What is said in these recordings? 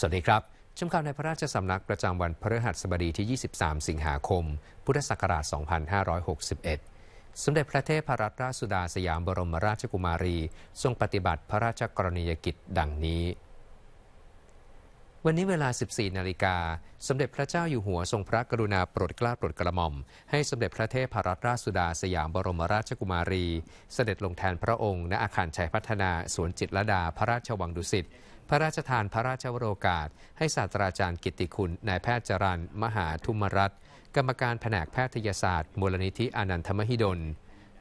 สวัสดีครับ ชมข่าวในพระราชสำนักประจำวันพฤหัสบดีที่ 23 สิงหาคม พุทธศักราช 2561 สมเด็จพระเทพรัตนราชสุดา สยามบรมราชกุมารี ทรงปฏิบัติพระราชกรณียกิจ ดังนี้ วันนี้เวลา 14 นาฬิกา สมเด็จพระเจ้าอยู่หัวทรงพระกรุณาโปรดเกล้าโปรดกระหม่อม ให้สมเด็จพระเทพรัตนราชสุดาสยามบรมราชกุมารี เสด็จลงแทนพระองค์ณอาคารชัยพัฒนาสวนจิตรดา พระราชวังดุสิตพระราชทานพระราชวโรกาสให้ศาสตราจารย์กิติคุณนายแพทย์จรันมหาธุมรัตน์กรรมการแผนกแพทยศาสตร์มูลนิธิอนันทมหิดล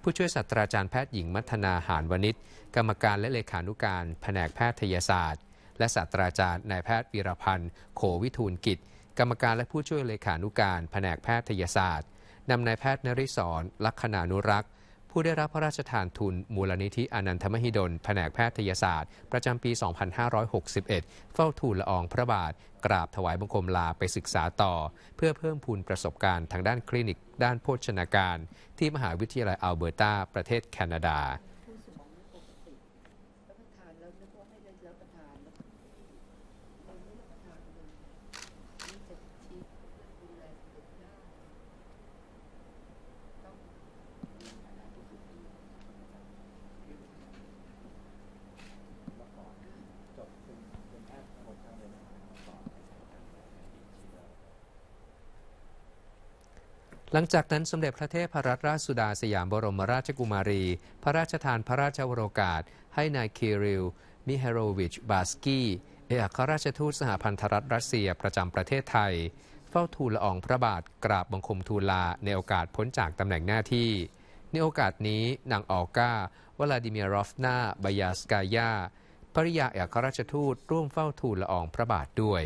ผู้ช่วยศาสตราจารย์แพทย์หญิงมัทนาหานวณิชกรรมการและเลขานุการแผนกแพทยศาสตร์ และศาสตราจารย์นายแพทย์วีรพันธ์โขวิทูลกิจ กรรมการและผู้ช่วยเลขานุการ แผนกแพทยศาสตร์นำนายแพทย์นริศรลักษณานุรักษผู้ได้รับพระราชทานทุนมูลนิธิอนันทมหิดลแผนกแพทยศาสตร์ประจำปี 2561 เฝ้าทูลละอองพระบาท กราบถวายบังคมลาไปศึกษาต่อ เพื่อเพิ่มพูนประสบการณ์ทางด้านคลินิก ด้านโภชนาการ ที่มหาวิทยาลัยอัลเบอร์ตา ประเทศแคนาดาหลังจากนั้นสมเด็จพระเทพรัตนราชสุดาสยามบรมราชกุมารี พระราชทานพระราชวโรกาสให้นายคิริลมิเฮโรวิช บาสกี้ เอกอัครราชทูตสหพันธรัฐรัสเซียประจำประเทศไทย เฝ้าทูลละอองพระบาทกราบบังคมทูลลาในโอกาสพ้นจากตำแหน่งหน้าที่ ในโอกาสนี้นางออก้าวลาดิเมียรอฟนาบายาสกายาภริยาเอกอัครราชทูตร่วมเฝ้าทูลละอองพระบาทด้วย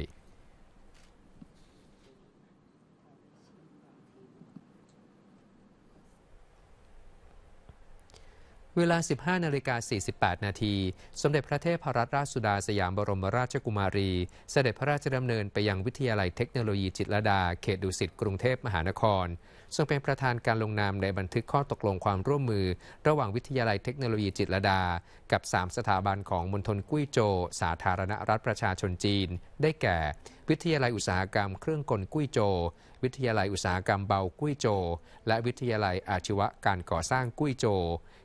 เวลา 15 นาฬิกา 48 นาที สมเด็จพระเทพรัตนราชสุดาสยามบรมราชกุมารี เสด็จพระราชดำเนินไปยังวิทยาลัยเทคโนโลยีจิตรดา เขตดุสิต กรุงเทพมหานครทรงเป็นประธานการลงนามในบันทึกข้อตกลงความร่วมมือ ระหว่างวิทยาลัยเทคโนโลยีจิตรดา กับ 3 สถาบันของมณฑลกุ้ยโจว สาธารณรัฐประชาชนจีน ได้แก่ วิทยาลัยอุตสาหกรรมเครื่องกลกุ้ยโจว วิทยาลัยอุตสาหกรรมเบากุ้ยโจว และวิทยาลัยอาชีวะการก่อสร้างกุ้ยโจว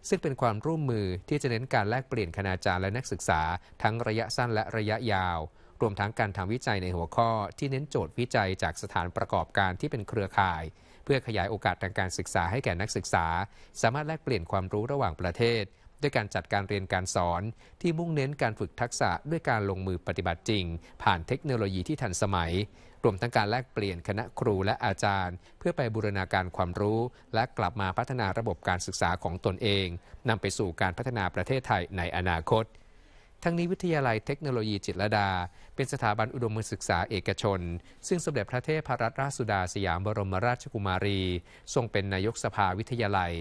ซึ่งเป็นความร่วมมือที่จะเน้นการแลกเปลี่ยนคณาจารย์และนักศึกษา ทั้งระยะสั้นและระยะยาว รวมทั้งการทำวิจัยในหัวข้อ ที่เน้นโจทย์วิจัยจากสถานประกอบการที่เป็นเครือข่าย เพื่อขยายโอกาสทางการศึกษาให้แก่นักศึกษา สามารถแลกเปลี่ยนความรู้ระหว่างประเทศด้วยการจัดการเรียนการสอน ที่มุ่งเน้นการฝึกทักษะด้วยการลงมือปฏิบัติจริง ผ่านเทคโนโลยีที่ทันสมัยรวมทั้งการแลกเปลี่ยนคณะครูและอาจารย์ เพื่อไปบูรณาการความรู้ และกลับมาพัฒนาระบบการศึกษาของตนเองนำไปสู่การพัฒนาประเทศไทยในอนาคต ทั้งนี้วิทยาลัยเทคโนโลยีจิตรดา เป็นสถาบันอุดมศึกษาเอกชน ซึ่งสมเด็จพระเทพรัตนราชสุดาสยามบรมราชกุมารีทรงเป็นนายกสภาวิทยาลัย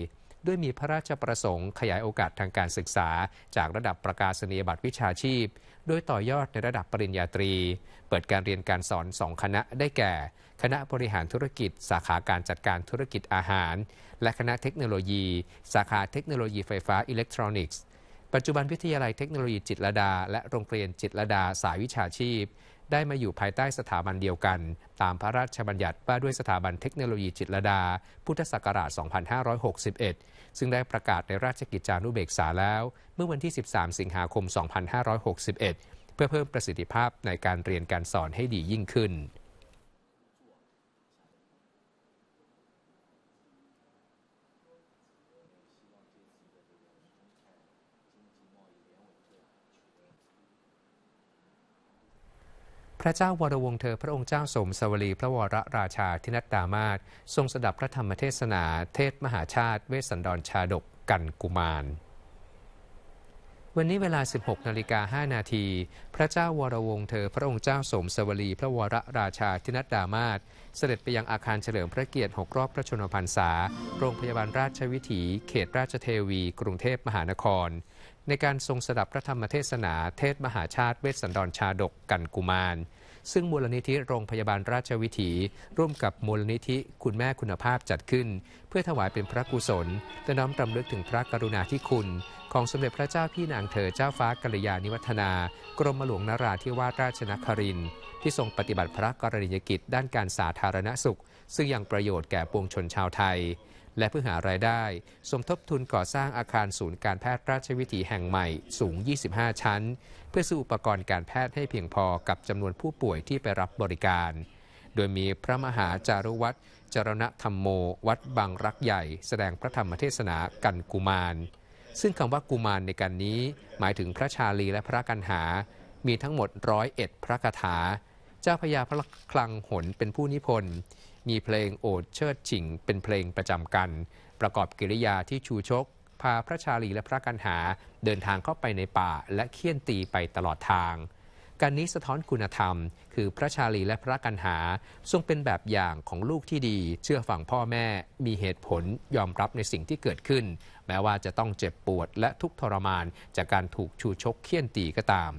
ด้วยมีพระราชประสงค์ขยายโอกาสทางการศึกษาจากระดับประกาศนียบัตรวิชาชีพ โดยต่อยอดในระดับปริญญาตรี เปิดการเรียนการสอนสองคณะได้แก่ คณะบริหารธุรกิจ สาขาการจัดการธุรกิจอาหาร และคณะเทคโนโลยี สาขาเทคโนโลยีไฟฟ้าอิเล็กทรอนิกส์ ปัจจุบันวิทยาลัยเทคโนโลยีจิตรดาและโรงเรียนจิตรดาสายวิชาชีพ ได้มาอยู่ภายใต้สถาบันเดียวกัน ตามพระราชบัญญัติว่าด้วยสถาบันเทคโนโลยีจิตรดา พุทธศักราช2561ซึ่งได้ประกาศในราชกิจจานุเบกษาแล้ว เมื่อวันที่ 13 สิงหาคม 2561 เพื่อเพิ่มประสิทธิภาพในการเรียนการสอนให้ดียิ่งขึ้นพระเจ้าวรวงเธอพระองค์เจ้าสมสวลี พระวรราชาธินัดดามาศทรงสดับพระธรรมเทศนา เทศมหาชาติ เวสสันดรชาดกกันกุมาร วันนี้เวลา 16นาฬิกา5นาทีพระเจ้าวรวงเธอพระองค์เจ้าสมสวลีพระวรราชาธินัดดามาศเสด็จไปยังอาคารเฉลิมพระเกียรติ6รอบพระชนมพรรษาโรงพยาบาลราชวิถี เขตราชเทวี กรุงเทพมหานครในการทรงสดับพระธรรมเทศนาเทศมหาชาติเวสสันดรชาดกกันกุมาร ซึ่งมูลนิธิโรงพยาบาลราชวิถี ร่วมกับมูลนิธิคุณแม่คุณภาพจัดขึ้น เพื่อถวายเป็นพระกุศลและน้อมรำลึกถึงพระกรุณาธิคุณ ของสมเด็จพระเจ้าพี่นางเธอเจ้าฟ้ากัลยาณิวัฒนา กรมหลวงนาราธิวาสราชนครินที่ทรงปฏิบัติพระกรณียกิจด้านการสาธารณสุข ซึ่งยังประโยชน์แก่ปวงชนชาวไทยและเพื่อหารายได้ สมทบทุนก่อสร้างอาคารศูนย์การแพทย์ราชวิถีแห่งใหม่สูง 25 ชั้น เพื่อซื้ออุปกรณ์การแพทย์ให้เพียงพอกับจำนวนผู้ป่วยที่ไปรับบริการ โดยมีพระมหาจารุวัตรจรณธรรมโมวัดบางรักใหญ่ แสดงพระธรรมเทศนากันกุมาร ซึ่งคำว่ากุมารในกานนี้ หมายถึงพระชาลีและพระกันหา มีทั้งหมด 101 พระคาถาเจ้าพญาพระคลังหนเป็นผู้นิพนธ์มีเพลงโอดเชิดฉิงเป็นเพลงประจำกัน ประกอบกิริยาที่ชูชก พาพระชาลีและพระกันหาเดินทางเข้าไปในป่าและเคี่ยนตีไปตลอดทาง การนี้สะท้อนคุณธรรม คือพระชาลีและพระกันหาทรงเป็นแบบอย่างของลูกที่ดีเชื่อฝั่งพ่อแม่ มีเหตุผลยอมรับในสิ่งที่เกิดขึ้น แม้ว่าจะต้องเจ็บปวดและทุกทรมาน จากการถูกชูชกเคี่ยนตีก็ตาม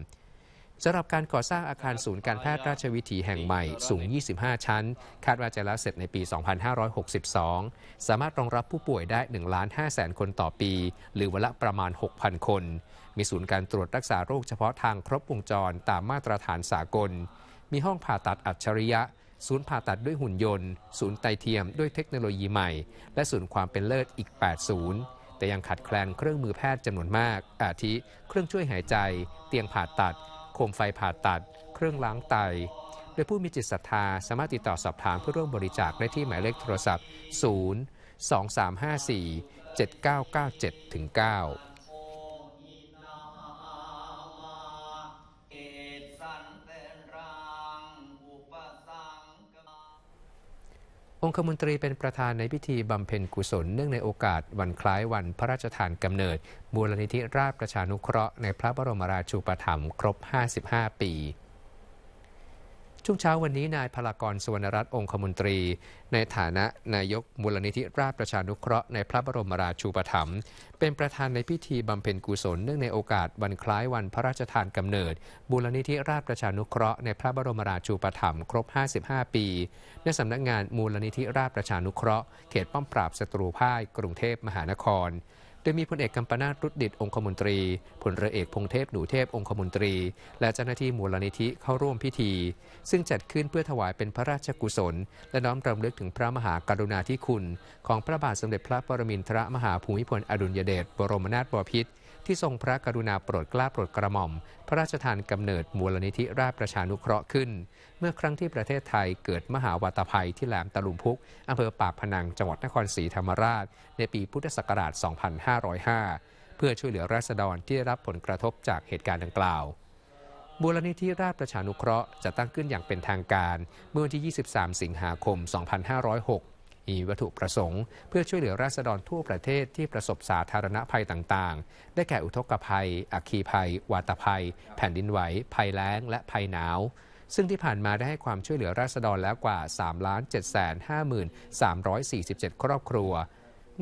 สำหรับการก่อสร้างอาคารศูนย์การแพทย์ราชวิถีแห่งใหม่สูง 25 ชั้น คาดว่าจะแล้วเสร็จในปี 2562 สามารถรองรับผู้ป่วยได้1ล้าน0แสนคนต่อปี หรือวันละประมาณ 6,000 คน มีศูนย์การตรวจรักษาโรคเฉพาะทางครบวงจรตามมาตรฐานสากล มีห้องผ่าตัดอัจฉริยะศูนย์ผ่าตัดด้วยหุ่นยนต์ ศูนย์ไตเทียมด้วยเทคโนโลยีใหม่ และศูนย์ความเป็นเลิศอีก8ศูนย์แต่ยังขาดแคลนเครื่องมือแพทย์จำนวนมาก อาทิเครื่องช่วยหายใจ เตียงผ่าตัดโคมไฟผ่าตัด เครื่องล้างไต โดยผู้มีจิตศรัทธาสามารถติดต่อสอบถามเพื่อร่วมบริจาคได้ที่หมายเลขโทรศัพท์ 0 2 3 5 4 7 9 9 7 9องคมนตรีเป็นประธานในพิธีบำเพ็ญกุศล เนื่องในโอกาสวันคล้ายวันพระราชทานกำเนิดบูรณิธิราชประชานุเคราะห์ ในพระบรมราชูปถัมภ์ครบ 55 ปีช่วงเช้าวันนี้ นายพลากรสุวรรณรัตน์องคมนตรี ในฐานะนายกมูลนิธิราชประชานุเคราะห์ในพระบรมราชูปถัมภ์เป็นประธานในพิธีบำเพ็ญกุศลเนื่องในโอกาสวันคล้ายวันพระราชทานกำเนิด มูลนิธิราชประชานุเคราะห์ในพระบรมราชูปถัมภ์ครบ 55 ปีณสำนักงานมูลนิธิราชประชานุเคราะห์เขตป้อมปราบศัตรูพ่ายกรุงเทพมหานครดยมีพลเอกกัมปนาตรุดดิตองคมนตรีพลเรือเอกพงเทพหนูเทพองคมนตรี และเจ้าหน้าที่มูลนิธิเข้าร่วมพิธี ซึ่งจัดขึ้นเพื่อถวายเป็นพระราชกุศล และน้อมรำลึกถึงพระมหากรุณาธิคุณ ของพระบาทสมเด็จพระปรมินทรมหาภูมิพลอดุลยเดชบรมนาถบพิตรที่ทรงพระกรุณาโปรดเกล้าโปรดกระหม่อม พระราชทานกำเนิดมูลนิธิราชประชานุเคราะห์ขึ้น เมื่อครั้งที่ประเทศไทยเกิดมหาวัตภัยที่แหลมตะลุมพุกอำเภอปากพนังจังหวัดนครศรีธรรมราช ในปีพุทธศักราช 2505 เพื่อช่วยเหลือราษฎรที่ได้รับผลกระทบจากเหตุการณ์ดังกล่าว มูลนิธิราชประชานุเคราะห์จะตั้งขึ้นอย่างเป็นทางการ เมื่อวันที่ 23 สิงหาคม 2506มีวัตถุประสงค์เพื่อช่วยเหลือราษฎรทั่วประเทศที่ประสบสาธารณภัยต่างๆ ได้แก่อุทกภัย อัคคีภัย วาตภัย แผ่นดินไหว ภัยแล้ง และภัยหนาว ซึ่งที่ผ่านมาได้ให้ความช่วยเหลือราษฎรแล้วกว่า 3 7 5 3 4 7 ครอบครัว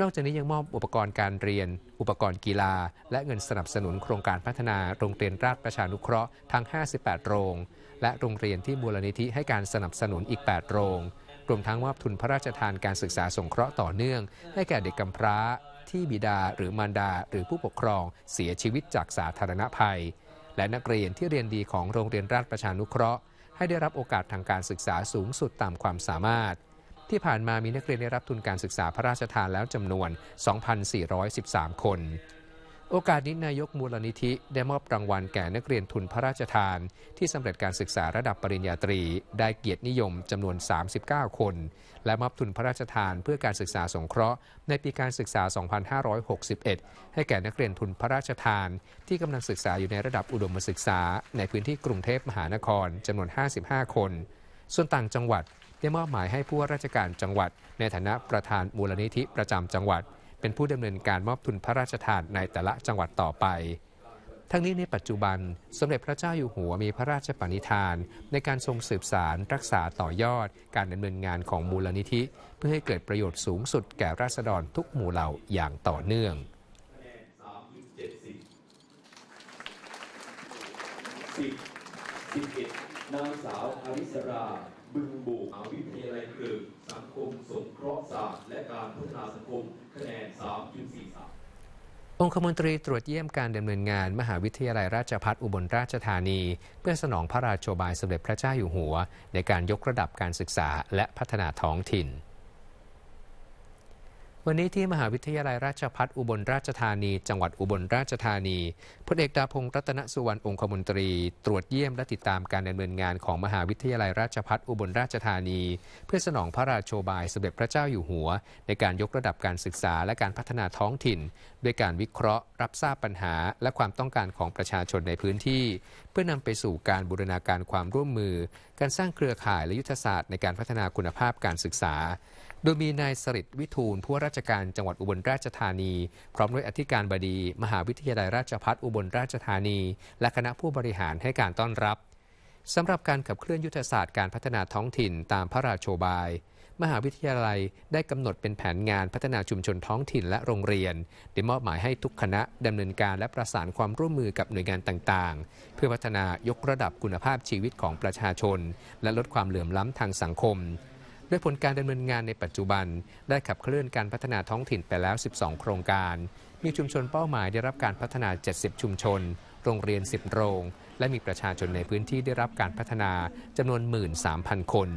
นอกจากนี้ยังมอบอุปกรณ์การเรียน อุปกรณ์กีฬา และเงินสนับสนุนโครงการพัฒนาโรงเรียนราชประชานุเคราะห์ทั้ง 58 โรง และโรงเรียนที่มูลนิธิให้การสนับสนุนอีก 8 โรงรวมทั้งมอบทุนพระราชทานการศึกษาสงเคราะห์ต่อเนื่องให้แก่เด็กกำพร้า ที่บิดาหรือมารดา หรือผู้ปกครองเสียชีวิตจากสาธารณภัย และนักเรียนที่เรียนดีของโรงเรียนราชประชานุเคราะห์ ให้ได้รับโอกาสทางการศึกษาสูงสุดตามความสามารถ ที่ผ่านมามีนักเรียนได้รับทุนการศึกษาพระราชทานแล้วจำนวน 2,413 คนโอกาสนี้นายกมูลนิธิได้มอบรางวัลแก่นักเรียนทุนพระราชทาน ที่สำเร็จการศึกษาระดับปริญญาตรี ได้เกียรตินิยมจำนวน 39 คน และมอบทุนพระราชทานเพื่อการศึกษาสงเคราะห์ในปีการศึกษา 2561 ให้แก่นักเรียนทุนพระราชทานที่กำลังศึกษาอยู่ในระดับอุดมศึกษา ในพื้นที่กรุงเทพมหานครจำนวน 55 คน ส่วนต่างจังหวัดได้มอบหมายให้ผู้ว่าราชการจังหวัด ในฐานะประธานมูลนิธิประจำจังหวัดเป็นผู้ดำเนินการมอบทุนพระราชทานในแต่ละจังหวัดต่อไป ทั้งนี้ในปัจจุบันสมเด็จพระเจ้าอยู่หัวมีพระราชปณิธานในการทรงสืบสารรักษาต่อยอด การดำเนินงานของมูลนิธิเพื่อให้เกิดประโยชน์สูงสุดแก่ราษฎรทุกหมู่เหล่าอย่างต่อเนื่องสิบสิบเอ็ดนางสาวอริสราบึงโบกมหาวิทยาลัยเกลือ สังคมสงเคราะห์ศาสตร์ และการพัฒนาสังคมคะแนน3.43องคมนตรีตรวจเยี่ยมการดำเนินงาน มหาวิทยาลัยราชภัฏอุบลราชธานี เพื่อสนองพระราชโชบายสมเด็จพระเจ้าอยู่หัว ในการยกระดับการศึกษาและพัฒนาท้องถิ่นวันนี้ที่มหาวิทยาลัยราชพัฒอุบลราชธานี จังหวัดอุบลราชธานีพลเอกดาพงศ์รัตนสุวรรณองคมนตรีตรวจเยี่ยมและติดตามการดำเนินงานของมหาวิทยาลัยราชพัฒอุบลราชธานี เพื่อสนองพระราโชบายสมเด็จพระเจ้าอยู่หัว ในการยกระดับการศึกษาและการพัฒนาท้องถิ่นด้วยการวิเคราะห์ รับทราบปัญหา และความต้องการของประชาชนในพื้นที่ เพื่อนำไปสู่การบูรณาการความร่วมมือการสร้างเครือข่ายและยุทธศาสตร์ในการพัฒนาคุณภาพการศึกษาโดยมีนายสริตวิทูลผู้ราชการจังหวัดอุบลราชธานี พร้อมด้วยอธิการบดี มหาวิทยาลัยราชภัฏอุบลราชธานี และคณะผู้บริหารให้การต้อนรับสำหรับการขับเคลื่อนยุทธศาสตร์การพัฒนาท้องถิ่นตามพระราโชบาย มหาวิทยาลัยได้กำหนดเป็นแผนงานพัฒนาชุมชนท้องถิ่นและโรงเรียนโดยมอบหมายให้ทุกคณะดำเนินการและประสานความร่วมมือกับหน่วยงานต่างๆ เพื่อพัฒนายกระดับคุณภาพชีวิตของประชาชน และลดความเหลื่อมล้ำทางสังคมดยผลการดำเนินงานในปัจจุบัน ได้ขับเคลื่อนการพัฒนาท้องถิ่นไปแล้ว 12 โครงการ มีชุมชนเป้าหมายได้รับการพัฒนา 70 ชุมชน โรงเรียน 10 โรง และมีประชาชนในพื้นที่ได้รับการพัฒนาจำนวน 13,000 คน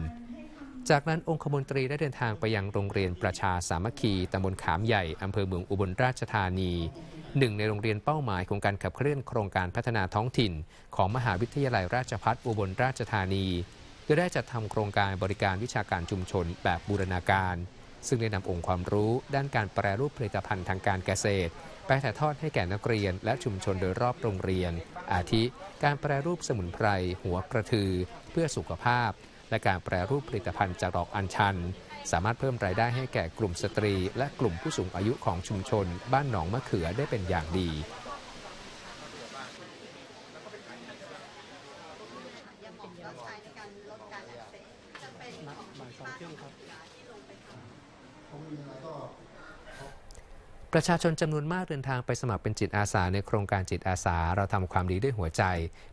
จากนั้นองคมนตรีได้เดินทางไปยังโรงเรียนประชาสามัคคีตำบลขามใหญ่อำเภอเมืองอุบลราชธานีหนึ่งในโรงเรียนเป้าหมายของการขับเคลื่อนโครงการพัฒนาท้องถิ่น ของมหาวิทยาลัยราชภัฏอุบลราชธานีโดยได้จัดทำโครงการบริการวิชาการชุมชนแบบบูรณาการ ซึ่งได้นำองค์ความรู้ด้านการแปรรูปผลิตภัณฑ์ทางการเกษตรไปถ่ายทอดให้แก่นักเรียนและชุมชนโดยรอบโรงเรียน อาทิการแปรรูปสมุนไพรหัวกระทือเพื่อสุขภาพและการแปรรูปผลิตภัณฑ์จากดอกอัญชันสามารถเพิ่มรายได้ให้แก่กลุ่มสตรีและกลุ่มผู้สูงอายุของชุมชนบ้านหนองมะเขือได้เป็นอย่างดีประชาชนจำนวนมากเดินทางไปสมัครเป็นจิตอาสาในโครงการจิตอาสาเราทำความดีด้วยหัวใจ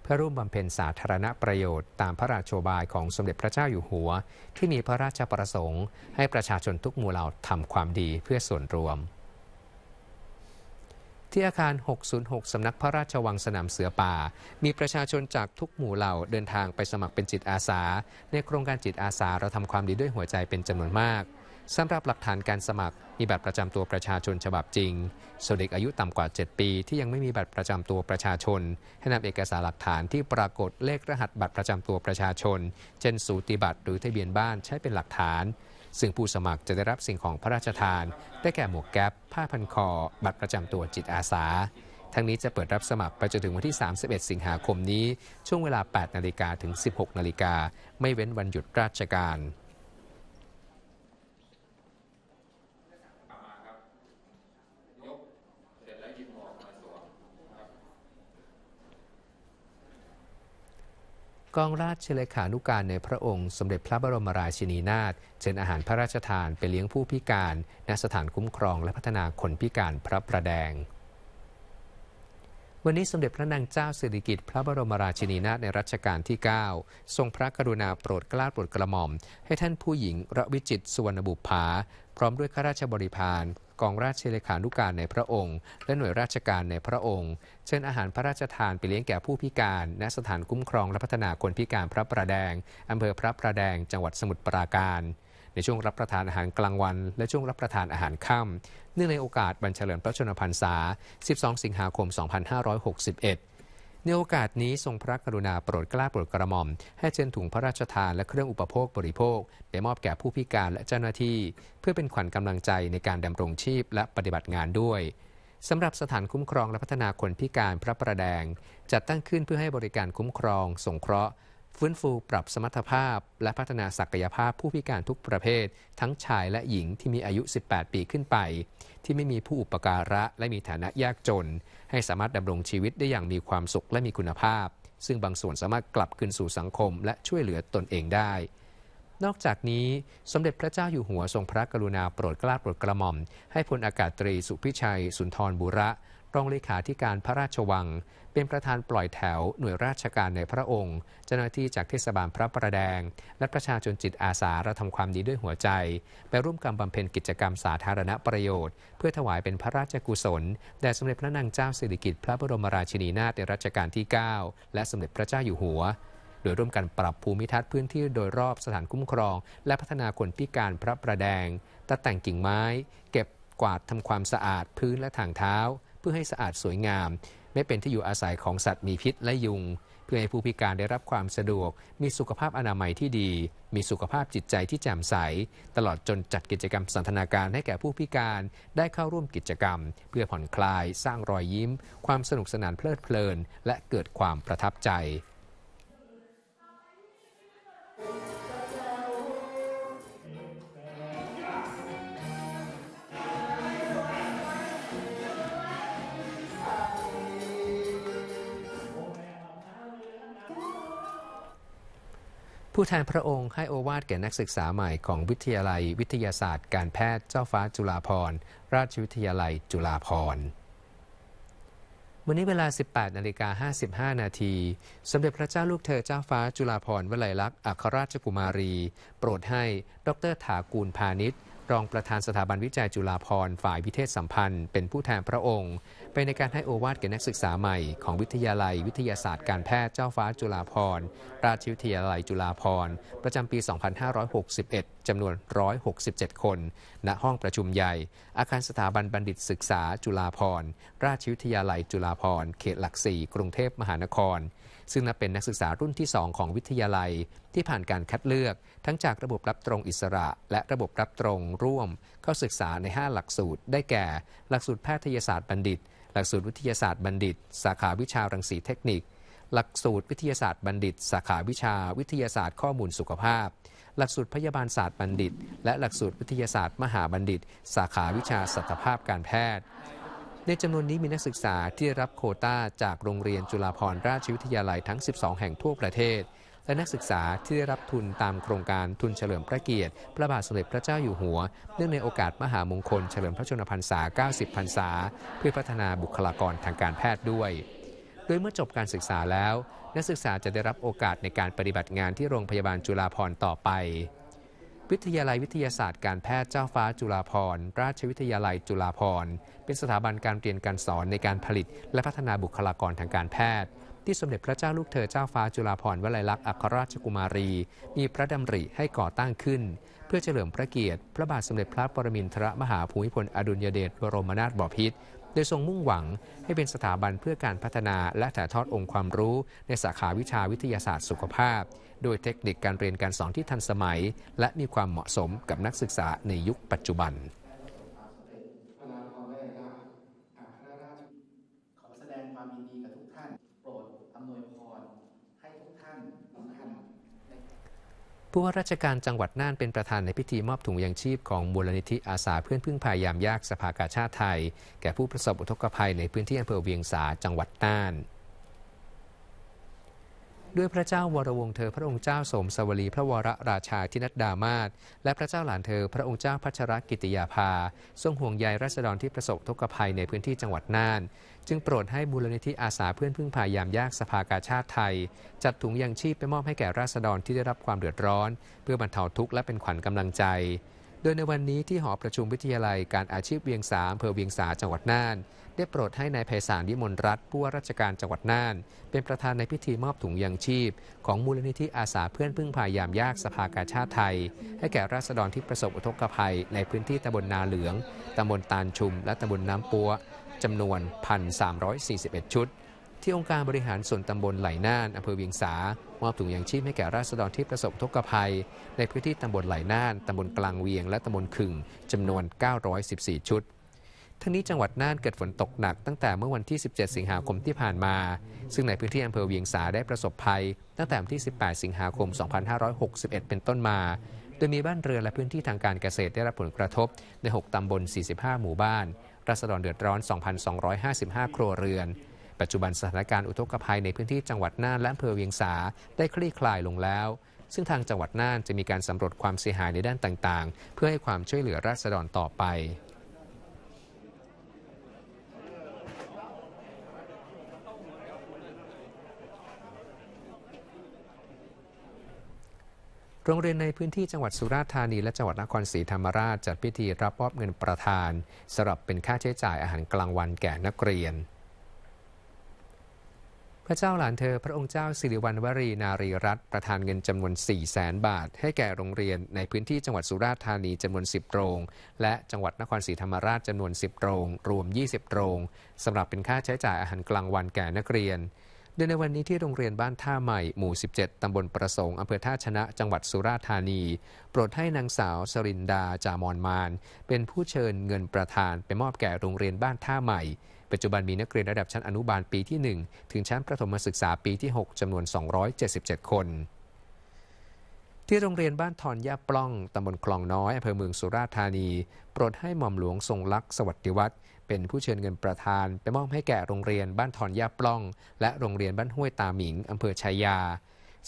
เพื่อร่วมบำเพ็ญสาธารณประโยชน์ตามพระราชบายของสมเด็จพระเจ้าอยู่หัว ที่มีพระราชประสงค์ให้ประชาชนทุกหมู่เหล่าทำความดีเพื่อส่วนรวม ที่อาคาร 606 สำนักพระราชวังสนามเสือป่า มีประชาชนจากทุกหมู่เหล่าเดินทางไปสมัครเป็นจิตอาสาในโครงการจิตอาสาเราทำความดีด้วยหัวใจเป็นจำนวนมากสำหรับหลักฐานการสมัครมีบัตรประจำตัวประชาชนฉบับจริงส่วนเด็กอายุต่ำกว่า 7 ปี ที่ยังไม่มีบัตรประจำตัวประชาชนให้นำเอกสารหลักฐานที่ปรากฏเลขรหัสบัตรประจำตัวประชาชน เช่นสูติบัตรหรือทะเบียนบ้านใช้เป็นหลักฐาน ซึ่งผู้สมัครจะได้รับสิ่งของพระราชทาน ได้แก่หมวกแก๊ปผ้าพันคอบัตรประจำตัวจิตอาสาทั้งนี้จะเปิดรับสมัครไปจนถึงวันที่ 31 สิงหาคมนี้ช่วงเวลา8นาฬิกาถึง16นาฬิกาไม่เว้นวันหยุดราชการกองราชเชลขานุการในพระองค์ สมเด็จพระบรมราชินีนาถเชิญอาหารพระราชทานไปเลี้ยงผู้พิการณสถานคุ้มครอง และพัฒนาคนพิการพระประแดง วันนี้สมเด็จพระนางเจ้าสิริกิติ์พระบรมราชินีนาถในรัชกาลที่ 9 ทรงพระกรุณาโปรดเกล้าโปรดกระหม่อม ให้ท่านผู้หญิงระวิจิตสุวรรณบุภาพร้อมด้วยข้าราชบริพารกองราชเลขานุการในพระองค์ และหน่วยราชการในพระองค์ เช่น อาหารพระราชทานไปเลี้ยงแก่ผู้พิการณสถานคุ้มครองและพัฒนาคนพิการพระประแดง อำเภอพระประแดง จังหวัดสมุทรปราการ ในช่วงรับประทานอาหารกลางวัน และช่วงรับประทานอาหารค่ำเนื่องในโอกาสบรรเฉลิมพระชนมพรรษา12 สิงหาคม 2561ในโอกาสนี้ ทรงพระกรุณาโปรดกล้าโปรดกระหม่อมให้เชิญถุงพระราชทานและเครื่องอุปโภคบริโภคไปมอบแก่ผู้พิการและเจ้าหน้าที่ เพื่อเป็นขวัญกำลังใจในการดำรงชีพและปฏิบัติงานด้วยสำหรับสถานคุ้มครองและพัฒนาคนพิการพระประแดง จัดตั้งขึ้นเพื่อให้บริการคุ้มครอง สงเคราะห์ ฟื้นฟูปรับสมรรถภาพ และพัฒนาศักยภาพผู้พิการทุกประเภท ทั้งชายและหญิงที่มีอายุ 18 ปีขึ้นไปที่ไม่มีผู้อุปการะและมีฐานะยากจน ให้สามารถดำรงชีวิตได้อย่างมีความสุขและมีคุณภาพ ซึ่งบางส่วนสามารถกลับคืนสู่สังคมและช่วยเหลือตนเองได้ นอกจากนี้สมเด็จพระเจ้าอยู่หัวทรงพระกรุณาโปรดเกล้าโปรดกระหม่อม ให้พลอากาศตรี สุพิชัย สุนทรบุระรองเลขาธิการพระราชวัง เป็นประธานปล่อยแถวหน่วยราชการในพระองค์ เจ้าหน้าที่จากเทศบาลพระประแดง และประชาชนจิตอาสาเราทำความดีด้วยหัวใจ ไปร่วมกันบำเพ็ญกิจกรรมสาธารณประโยชน์ เพื่อถวายเป็นพระราชกุศลแด่สมเด็จพระนางเจ้าสิริกิติ์พระบรมราชินีนาถในรัชกาลที่9และสมเด็จพระเจ้าอยู่หัวโดยร่วมกันปรับภูมิทัศน์พื้นที่โดยรอบสถานคุ้มครอง และพัฒนาคนพิการพระประแดงตัดแต่งกิ่งไม้เก็บกวาดทำความสะอาดพื้นและทางเท้าเพื่อให้สะอาดสวยงามไม่เป็นที่อยู่อาศัยของสัตว์มีพิษและยุง เพื่อให้ผู้พิการได้รับความสะดวก มีสุขภาพอนามัยที่ดี มีสุขภาพจิตใจที่แจ่มใส ตลอดจนจัดกิจกรรมสันทนาการให้แก่ผู้พิการ ได้เข้าร่วมกิจกรรม เพื่อผ่อนคลาย สร้างรอยยิ้ม ความสนุกสนานเพลิดเพลินและเกิดความประทับใจผู้แทนพระองค์ให้โอวาทแก่นักศึกษาใหม่ของวิทยาลัยวิทยาศาสตร์การแพทย์เจ้าฟ้าจุฬาภรราชวิทยาลัยจุฬาภรวันนี้เวลา 18นาฬิกา55 นาทีสมเด็จพระเจ้าลูกเธอเจ้าฟ้าจุฬาภรวลัยลักษณ์อัครราชกุมารี โปรดให้ดรถากูลพาณิชย์รองประธานสถาบันวิจัยจุฬาภรณ์ฝ่ายวิเทศสัมพันธ์ เป็นผู้แทนพระองค์ไปในการให้โอวาทแก่นักศึกษาใหม่ของวิทยาลัยวิทยาศาสตร์การแพทย์เจ้าฟ้าจุฬาภรณ์ ราชวิทยาลัยจุฬาภรณ์ประจำปี 2561 จำนวน 167 คน ณ ห้องประชุมใหญ่ อาคารสถาบันบัณฑิตศึกษาจุฬาภรณ์ ราชวิทยาลัยจุฬาภรณ์เขตหลักสี่ กรุงเทพมหานครซึ่งนับเป็นนักศึกษารุ่นที่ 2 ของวิทยาลัย ที่ผ่านการคัดเลือก ทั้งจากระบบรับตรงอิสระ และระบบรับตรงร่วมเข้าศึกษาใน 5 หลักสูตร ได้แก่ หลักสูตรแพทยศาสตร์บัณฑิต หลักสูตรวิทยาศาสตร์บัณฑิต สาขาวิชารังสีเทคนิค หลักสูตรวิทยาศาสตร์บัณฑิต สาขาวิชาวิทยาศาสตร์ข้อมูลสุขภาพ หลักสูตรพยาบาลศาสตร์บัณฑิต และหลักสูตรวิทยาศาสตร์ มหาบัณฑิต สาขาวิชา สัตวภาพการแพทย์ในจำนวนนี้มีนักศึกษาที่รับโคต้า จากโรงเรียนจุฬาภรณราชวิทยาลัยทั้ง 12 แห่งทั่วประเทศ และนักศึกษาที่ได้รับทุนตามโครงการทุนเฉลิมพระเกียรติพระบาทสมเด็จพระเจ้าอยู่หัว เนื่องในโอกาสมหามงคลเฉลิมพระชนมพรรษา90พรรษา เพื่อพัฒนาบุคลากรทางการแพทย์ด้วย โดยเมื่อจบการศึกษาแล้ว นักศึกษาจะได้รับโอกาสในการปฏิบัติงานที่โรงพยาบาลจุฬาภรณ์ต่อไปวิทยาลัยวิทยาศาสตร์การแพทย์เจ้าฟ้าจุฬาภรณราชวิทยาลัยจุฬาภรณ์เป็นสถาบันการเรียนการสอนในการผลิตและพัฒนาบุคลากรทางการแพทย์ ที่สมเด็จพระเจ้าลูกเธอเจ้าฟ้าจุฬาภรณ์วลัยลักษณ์อัครราชกุมารี มีพระดำริให้ก่อตั้งขึ้น เพื่อเฉลิมพระเกียรติพระบาทสมเด็จพระปรมินทรมหาภูมิพลอดุลยเดชบรมนาถบพิตรโดยทรงมุ่งหวังให้เป็นสถาบันเพื่อการพัฒนาและถ่ายทอดองค์ความรู้ในสาขาวิชาวิทยาศาสตร์สุขภาพด้วยเทคนิคการเรียนการสอนที่ทันสมัยและมีความเหมาะสมกับนักศึกษาในยุคปัจจุบัน ผู้ว่าราชการจังหวัดน่านเป็นประธานในพิธีมอบถุงยางชีพของมูลนิธิอาสาเพื่อนพึ่งพายามยากสภากาชาติไทย แก่ผู้ประสบอุทกภัยในพื้นที่อำเภอเวียงสาจังหวัดน่านด้วยพระเจ้าวรวงเธอพระองค์เจ้าสมสวรีพระวรราชาธินัดดามาศและพระเจ้าหลานเธอพระองค์เจ้าพัชรกิติยาภา ทรงห่วงใยราษฎรที่ประสบทุกภัยในพื้นที่จังหวัดน่าน จึงโปรดให้บุรณิธิอาสาเพื่อนพึ่งพายามยากสภากาชาติไทย จัดถุงยังชีพไปมอบให้แก่ราษฎรที่ได้รับความเดือดร้อน เพื่อบรรเทาทุกข์และเป็นขวัญกำลังใจ โดยในวันนี้ที่หอประชุมวิทยาลัยการอาชีพเวียงสาอำเภอเวียงสาจังหวัดน่านได้โปรดให้ในายไพศาลวิมลรัตน์ผู้ว่าราชการจังหวัดน่าน เป็นประธานในพิธีมอบถุงยางชีพ ของมูลนิธิอาสาเพื่อนพึ่งพายามยากสภากาชาติไทย ให้แก่ราษฎรที่ประสบอุทกภัย ในพื้นที่ตำบลนาเหลือง ตำบลตาลชุม และตำบลน้ำปัว จำนวน 1,341 ชุด ที่องค์การบริหารส่วนตำบลไหลน่านอำเภอเวียงสามอบถุงยางชีพให้แก่ราษฎรที่ประสบทุกภัยในพื้นที่ตำบลไหลน่านตำบลกลางเวียง และตำบลขึงจำนวน 914 ชุดทั้งนี้จังหวัดน่านเกิดฝนตกหนักตั้งแต่เมื่อวันที่ 17 สิงหาคมที่ผ่านมา ซึ่งในพื้นที่อำเภอเวียงสาได้ประสบภัย ตั้งแต่วันที่ 18 สิงหาคม 2561 เป็นต้นมา โดยมีบ้านเรือนและพื้นที่ทางการเกษตรได้รับผลกระทบ ใน 6 ตำบล 45 หมู่บ้านรัศดรเดือดร้อน 2,255 ครัวเรือน ปัจจุบันสถานการณ์อุทกภัยในพื้นที่จังหวัดน่านและอำเภอเวียงสาได้คลี่คลายลงแล้ว ซึ่งทางจังหวัดน่านจะมีการสำรวจความเสียหายในด้านต่างๆ เพื่อให้ความช่วยเหลือราษฎรต่อไปโรงเรียนในพื้นที่จังหวัดสุราษฎร์ธานีและจังหวัดนครศรีธรรมราชจัดพิธีรับมอบเงินประธานสำหรับเป็นค่าใช้จ่ายอาหารกลางวันแก่นักเรียน พระเจ้าหลานเธอพระองค์เจ้าสิริวัณวรีนารีรัตน์ประทานเงินจำนวน 4 0 0แสนบาท ให้แก่โรงเรียนในพื้นที่จังหวัดสุราษฎร์ธานีจำนวน 10โรง และจังหวัดนครศรีธรรมราชจำนวน 10โรง รวม 20โรงสำหรับเป็นค่าใช้จ่ายอาหารกลางวันแก่นักเรียนโดยในวันนี้ที่โรงเรียนบ้านท่าใหม่หมู่ 17 ตำบลประสงค์อำเภอท่าชนะจังหวัดสุราษฎร์ธานี โปรดให้นางสาวสรินดาจามอนมาน เป็นผู้เชิญเงินประธานไปมอบแก่โรงเรียนบ้านท่าใหม่ ปัจจุบันมีนักเรียนระดับชั้นอนุบาลปีที่ 1 ถึงชั้นประถมศึกษาปีที่ 6จำนวน 277 คน ที่โรงเรียนบ้านทอนยาปล้องตำบลคลองน้อยอำเภอเมืองสุราษฎร์ธานี โปรดให้หม่อมหลวงทรงลักษ์สวัสดิวัตรเป็นผู้เชิญเงินประธาน ไปมอบให้แก่โรงเรียนบ้านทอนยาปล้อง และโรงเรียนบ้านห้วยตาหมิง อำเภอชายา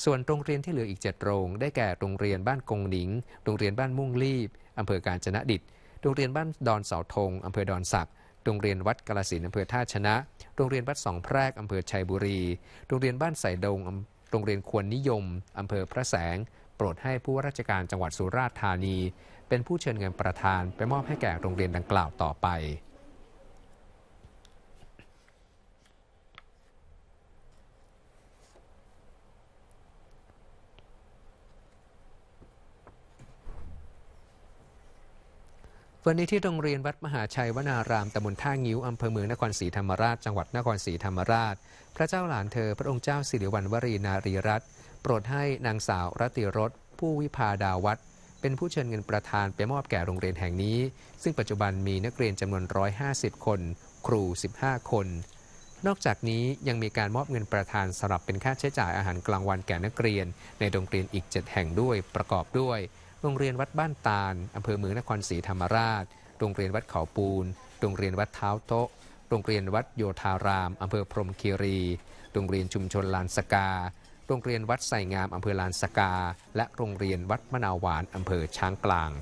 ส่วนโรงเรียนที่เหลืออีกเจ็ดโรง ได้แก่โรงเรียนบ้านกงหนิง โรงเรียนบ้านมุ่งลีบอำเภอกาญจนดิตโรงเรียนบ้านดอนเสาธงอำเภอดอนศักโรงเรียนวัดกาลสินอำเภอท่าชนะ โรงเรียนวัดสองแพรกอำเภอชัยบุรี โรงเรียนบ้านใส่ดง โรงเรียนควรนิยมอำเภอพระแสง โปรดให้ผู้ว่าราชการจังหวัดสุราษฎร์ธานี เป็นผู้เชิญเงินประธาน ไปมอบให้แก่โรงเรียนดังกล่าวต่อไปวันนี้ที่โรงเรียนวัดมหาชัยวนารามตำบลท่างิ้วอำเภอเมืองนครศรีธรรมราชจังหวัดนครศรีธรรมราช พระเจ้าหลานเธอพระองค์เจ้าสิริวัณวรีนารีรัตน์โปรดให้นางสาว รติรสผู้วิพาดาวัด เป็นผู้เชิญเงินประธานไปมอบแก่โรงเรียนแห่งนี้ ซึ่งปัจจุบันมีนักเรียนจำนวน 150 คน ครู15 คน นอกจากนี้ยังมีการมอบเงินประธานสำหรับเป็นค่าใช้จ่ายอาหารกลางวันแก่นักเรียน ในโรงเรียนอีก 7 แห่งด้วยประกอบด้วยโรงเรียนวัดบ้านตาลอำเภอเมืองนครศรีธรรมราช โรงเรียนวัดเขาปูน โรงเรียนวัดเท้าโต๊ะโรงเรียนวัดโยธารามอำเภอพรมคีรี โรงเรียนชุมชนลานสกา โรงเรียนวัดใส่งาม อำเภอลานสกา และโรงเรียนวัดมะนาวหวานอำเภอช้างกลาง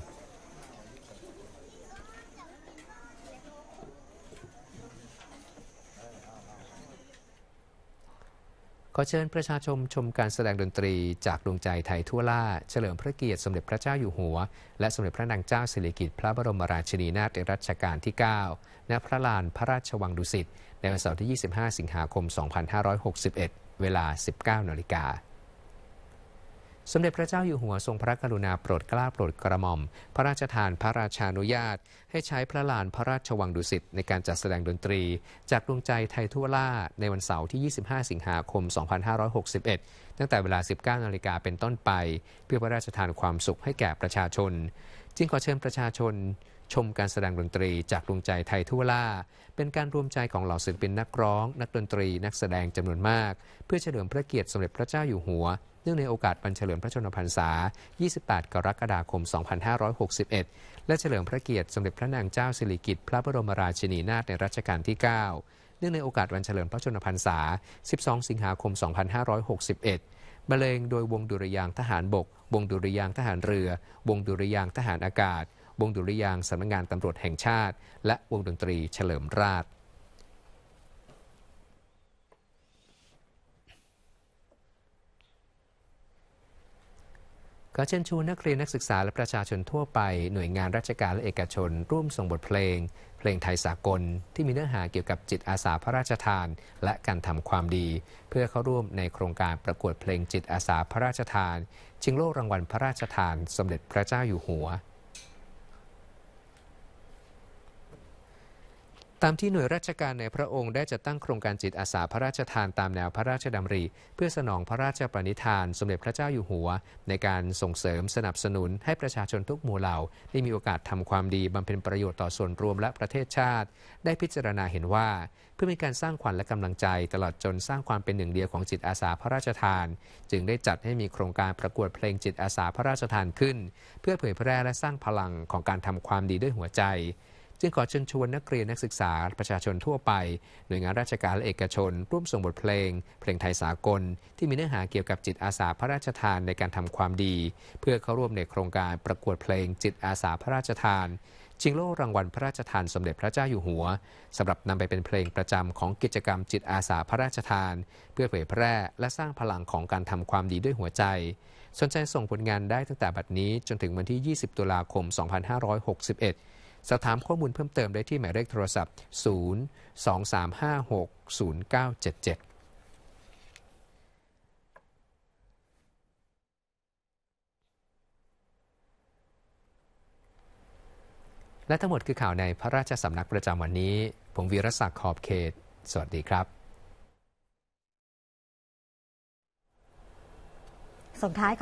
ขอเชิญประชาชนชมการแสดงดนตรีจากดวงใจไทยทั่วล่าเฉลิมพระเกียรติสมเด็จพระเจ้าอยู่หัวและสมเด็จพระนางเจ้าสิริกิติ์พระบรมราชินีนาถรัชกาลที่9ณพระลานพระราชวังดุสิตในวันเสาร์ที่ 25 สิงหาคม 2561 เวลา 19นาฬิกาสมเด็จพระเจ้าอยู่หัวทรงพระกรุณาโปรดเกล้าโปรดกระหม่อม พระราชทานพระราชานุญาต ให้ใช้พระลานพระราชวังดุสิตในการจัดแสดงดนตรี จากดวงใจไทยทั่วล่าในวันเสาร์ที่ 25 สิงหาคม 2561 ตั้งแต่เวลา 19 นาฬิกาเป็นต้นไป เพื่อพระราชทานความสุขให้แก่ประชาชน จึงขอเชิญประชาชน ชมการแสดงดนตรีจากดวงใจไทยทั่วล่าเป็นการรวมใจของเหล่าศิลปินนักร้อง นักดนตรี นักแสดงจำนวนมาก เพื่อเฉลิมพระเกียรติสมเด็จพระเจ้าอยู่หัวเนื่องในโอกาสบันเฉลิมพระชนมพรรษา 28 กรกฎาคม 2561 และเฉลิมพระเกียรติ สมเด็จพระนางเจ้าสิริกิติ์พระบรมราชินีนาถในรัชกาลที่ 9 เนื่องในโอกาสวันเฉลิมพระชนมพรรษา 12 สิงหาคม 2561 บรรเลงโดยวงดุริยางทหารบก วงดุริยางทหารเรือ วงดุริยางทหารอากาศ วงดุริยางสำนักงานตำรวจแห่งชาติ และวงดนตรีเฉลิมราชก็เชิญชวนนักเรียนนักศึกษาและประชาชนทั่วไป หน่วยงานราชการและเอกชน ร่วมส่งบทเพลง เพลงไทยสากลที่มีเนื้อหาเกี่ยวกับจิตอาสาพระราชทานและการทำความดี เพื่อเข้าร่วมในโครงการประกวดเพลงจิตอาสาพระราชทานชิงโลกรางวัลพระราชทาน สมเด็จพระเจ้าอยู่หัวตามที่หน่วยราชการในพระองค์ได้จัดตั้งโครงการจิตอาสาพระราชทานตามแนวพระราชดำริ เพื่อสนองพระราชปณิธานสมเด็จพระเจ้าอยู่หัวในการส่งเสริมสนับสนุนให้ประชาชนทุกหมู่เหล่าได้มีโอกาสทำความดีบำเพ็ญประโยชน์ต่อส่วนรวมและประเทศชาติ ได้พิจารณาเห็นว่า เพื่อเป็นการสร้างขวัญและกำลังใจตลอดจนสร้างความเป็นหนึ่งเดียวของจิตอาสาพระราชทาน จึงได้จัดให้มีโครงการประกวดเพลงจิตอาสาพระราชทานขึ้น เพื่อเผยแพร่และสร้างพลังของการทำความดีด้วยหัวใจจึงขอเชิญชวนนักเรียนนักศึกษาประชาชนทั่วไปหน่วยงานราชการและเอกชน ร่วมส่งบทเพลงเพลงไทยสากลที่มีเนื้อหาเกี่ยวกับจิตอาสาพระราชทานในการทำความดี เพื่อเข้าร่วมในโครงการประกวดเพลงจิตอาสาพระราชทานชิงโล่รางวัลพระราชทานสมเด็จพระเจ้าอยู่หัวสำหรับนำไปเป็นเพลงประจำของกิจกรรมจิตอาสาพระราชทาน เพื่อเผยแพร่ และสร้างพลังของการทำความดีด้วยหัวใจ สนใจส่งผลงานได้ตั้งแต่บัดนี้ จนถึงวันที่ 20ตุลาคม2561สอบถามข้อมูลเพิ่มเติมได้ที่หมายเลขโทรศัพท์ 023560977 และทั้งหมดคือข่าวในพระราชสำนักประจำวันนี้ ผมวีรศักดิ์ ขอบเขต สวัสดีครับส่งท้ายค่ะ